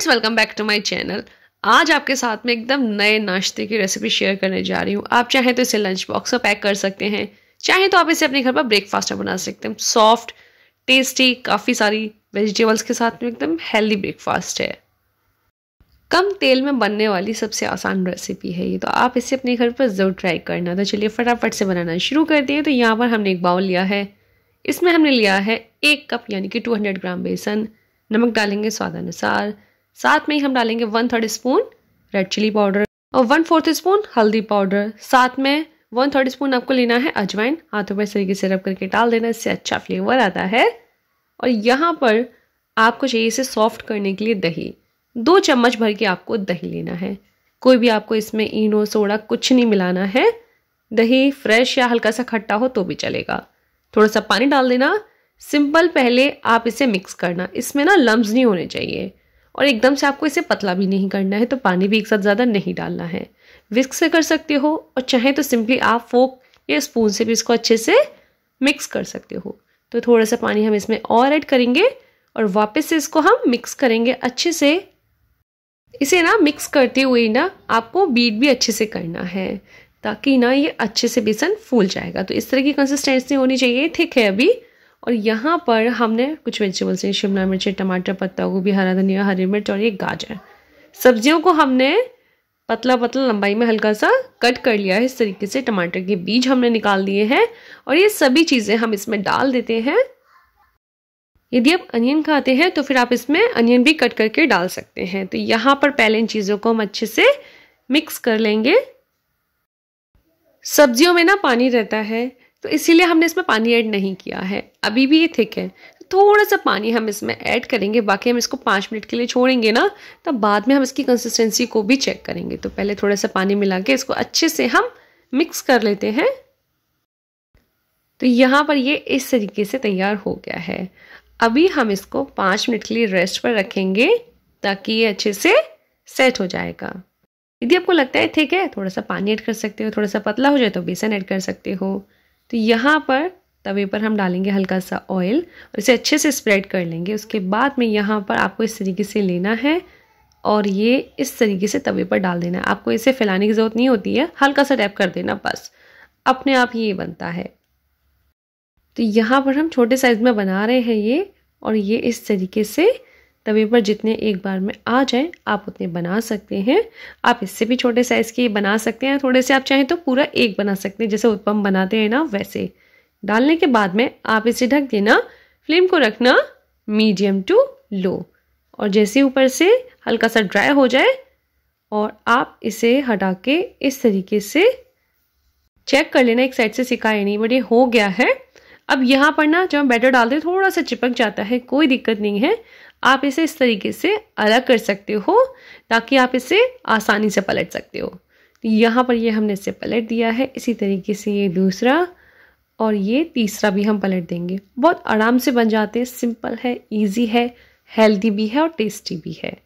friends welcome back to my channel आज आपके साथ में एकदम नए नाश्ते की रेसिपी शेयर करने जा रही हूँ आप चाहें तो इसे लंच बॉक्स में पैक कर सकते हैं चाहे तो आप इसे अपने घर पर ब्रेकफास्ट में बना सकते हैं सॉफ्ट टेस्टी काफ़ी सारी वेजिटेबल्स के साथ में एकदम हेल्दी ब्रेकफास्ट है कम तेल में बनने वाली सबसे आसान रेसिपी है ये तो आप इसे अपने घर पर ज़रूर ट्राई करना तो चलिए फटाफट से बनाना शुरू कर दिए तो यहाँ पर हमने एक बाउल लिया है इसमें हमने लिया है एक कप यानी कि 200 ग्राम बेसन नमक डालेंगे स्वाद अनुसार साथ में ही हम डालेंगे one third spoon red chilli powder और वन फोर्थ स्पून हल्दी पाउडर साथ में वन थर्ड स्पून आपको लेना है अजवाइन हाथों पर इस से रब करके डाल देना इससे अच्छा फ्लेवर आता है और यहाँ पर आपको चाहिए इसे सॉफ्ट करने के लिए दही दो चम्मच भर के आपको दही लेना है कोई भी आपको इसमें इनो सोडा कुछ नहीं मिलाना है दही फ्रेश या हल्का सा खट्टा हो तो भी चलेगा थोड़ा सा पानी डाल देना सिंपल पहले आप इसे मिक्स करना इसमें ना लम्ब नहीं होने चाहिए और एकदम से आपको इसे पतला भी नहीं करना है तो पानी भी एक साथ ज़्यादा नहीं डालना है विस्क से कर सकते हो और चाहे तो सिंपली आप फोक या स्पून से भी इसको अच्छे से मिक्स कर सकते हो तो थोड़ा सा पानी हम इसमें और ऐड करेंगे और वापस से इसको हम मिक्स करेंगे अच्छे से इसे ना मिक्स करते हुए ना आपको बीट भी अच्छे से करना है ताकि ना ये अच्छे से बेसन फूल जाएगा तो इस तरह की कंसिस्टेंसी होनी चाहिए ठीक है अभी और यहाँ पर हमने कुछ वेजिटेबल्स हैं शिमला मिर्च टमाटर पत्ता गोभी हरा धनिया हरी मिर्च और ये गाजर सब्जियों को हमने पतला पतला लंबाई में हल्का सा कट कर लिया है इस तरीके से टमाटर के बीज हमने निकाल दिए हैं और ये सभी चीज़ें हम इसमें डाल देते हैं यदि आप अनियन खाते हैं तो फिर आप इसमें अनियन भी कट करके डाल सकते हैं तो यहाँ पर पहले इन चीज़ों को हम अच्छे से मिक्स कर लेंगे सब्जियों में ना पानी रहता है तो इसीलिए हमने इसमें पानी ऐड नहीं किया है अभी भी ये थिक है थोड़ा सा पानी हम इसमें ऐड करेंगे बाकी हम इसको पाँच मिनट के लिए छोड़ेंगे ना तब बाद में हम इसकी कंसिस्टेंसी को भी चेक करेंगे तो पहले थोड़ा सा पानी मिला के इसको अच्छे से हम मिक्स कर लेते हैं तो यहाँ पर ये इस तरीके से तैयार हो गया है अभी हम इसको पाँच मिनट के लिए रेस्ट पर रखेंगे ताकि ये अच्छे से सेट हो जाएगा यदि आपको लगता है ठीक है थोड़ा सा पानी ऐड कर सकते हो थोड़ा सा पतला हो जाए तो बेसन ऐड कर सकते हो तो यहाँ पर तवे पर हम डालेंगे हल्का सा ऑयल और इसे अच्छे से स्प्रेड कर लेंगे उसके बाद में यहाँ पर आपको इस तरीके से लेना है और ये इस तरीके से तवे पर डाल देना है आपको इसे फैलाने की ज़रूरत नहीं होती है हल्का सा टैप कर देना बस अपने आप ये बनता है तो यहाँ पर हम छोटे साइज़ में बना रहे हैं ये और ये इस तरीके से तवे पर जितने एक बार में आ जाए आप उतने बना सकते हैं आप इससे भी छोटे साइज़ के बना सकते हैं थोड़े से आप चाहें तो पूरा एक बना सकते हैं जैसे उत्पम बनाते हैं ना वैसे डालने के बाद में आप इसे ढक देना फ्लेम को रखना मीडियम टू लो और जैसे ऊपर से हल्का सा ड्राई हो जाए और आप इसे हटा के इस तरीके से चेक कर लेना एक साइड से सिकाई नहीं बट ये हो गया है अब यहाँ पर ना जब हम बैटर डालते हैं थोड़ा सा चिपक जाता है कोई दिक्कत नहीं है आप इसे इस तरीके से अलग कर सकते हो ताकि आप इसे आसानी से पलट सकते हो तो यहाँ पर ये हमने इसे पलट दिया है इसी तरीके से ये दूसरा और ये तीसरा भी हम पलट देंगे बहुत आराम से बन जाते हैं सिंपल है ईजी है हेल्दी भी है और टेस्टी भी है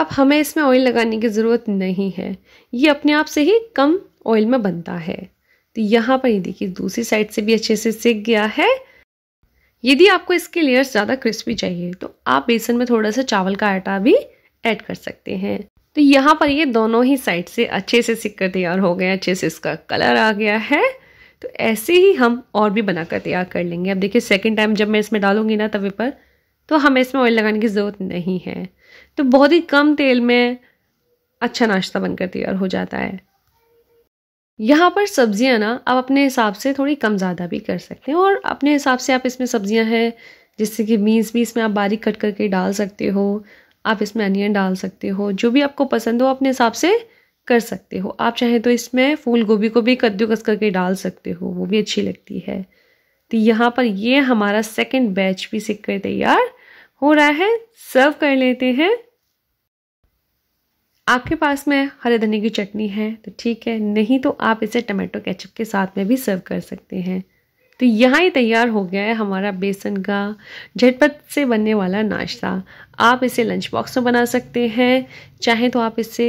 अब हमें इसमें ऑयल लगाने की ज़रूरत नहीं है ये अपने आप से ही कम ऑयल में बनता है तो यहाँ पर ये देखिए दूसरी साइड से भी अच्छे से सिक गया है यदि आपको इसके लेयर्स ज़्यादा क्रिस्पी चाहिए तो आप बेसन में थोड़ा सा चावल का आटा भी ऐड कर सकते हैं तो यहाँ पर ये दोनों ही साइड से अच्छे से सिक कर तैयार हो गए अच्छे से इसका कलर आ गया है तो ऐसे ही हम और भी बनाकर तैयार कर लेंगे अब देखिए सेकेंड टाइम जब मैं इसमें डालूंगी ना तवे पर तो हमें इसमें ऑयल लगाने की ज़रूरत नहीं है तो बहुत ही कम तेल में अच्छा नाश्ता बनकर तैयार हो जाता है यहाँ पर सब्जियाँ ना आप अपने हिसाब से थोड़ी कम ज़्यादा भी कर सकते हैं और अपने हिसाब से आप इसमें सब्जियाँ हैं जिससे कि बीन्स भी इसमें आप बारीक कट करके डाल सकते हो आप इसमें अनियन डाल सकते हो जो भी आपको पसंद हो अपने हिसाब से कर सकते हो आप चाहें तो इसमें फूल गोभी को भी कद्दूकस करके डाल सकते हो वो भी अच्छी लगती है तो यहाँ पर ये हमारा सेकेंड बैच भी सीख कर तैयार हो रहा है सर्व कर लेते हैं आपके पास में हरे धनी की चटनी है तो ठीक है नहीं तो आप इसे टमाटो केचप के साथ में भी सर्व कर सकते हैं तो यहाँ ही तैयार हो गया है हमारा बेसन का झटपट से बनने वाला नाश्ता आप इसे लंच बॉक्स में बना सकते हैं चाहे तो आप इसे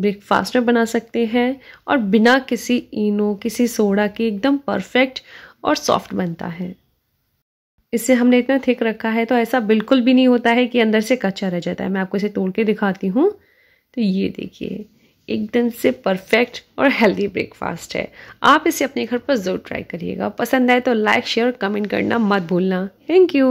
ब्रेकफास्ट में बना सकते हैं और बिना किसी इनो किसी सोडा के एकदम परफेक्ट और सॉफ्ट बनता है इसे हमने इतना थिक रखा है तो ऐसा बिल्कुल भी नहीं होता है कि अंदर से कच्चा रह जाता है मैं आपको इसे तोड़ के दिखाती हूँ तो ये देखिए एकदम से परफेक्ट और हेल्दी ब्रेकफास्ट है आप इसे अपने घर पर ज़रूर ट्राई करिएगा पसंद आए तो लाइक शेयर और कमेंट करना मत भूलना थैंक यू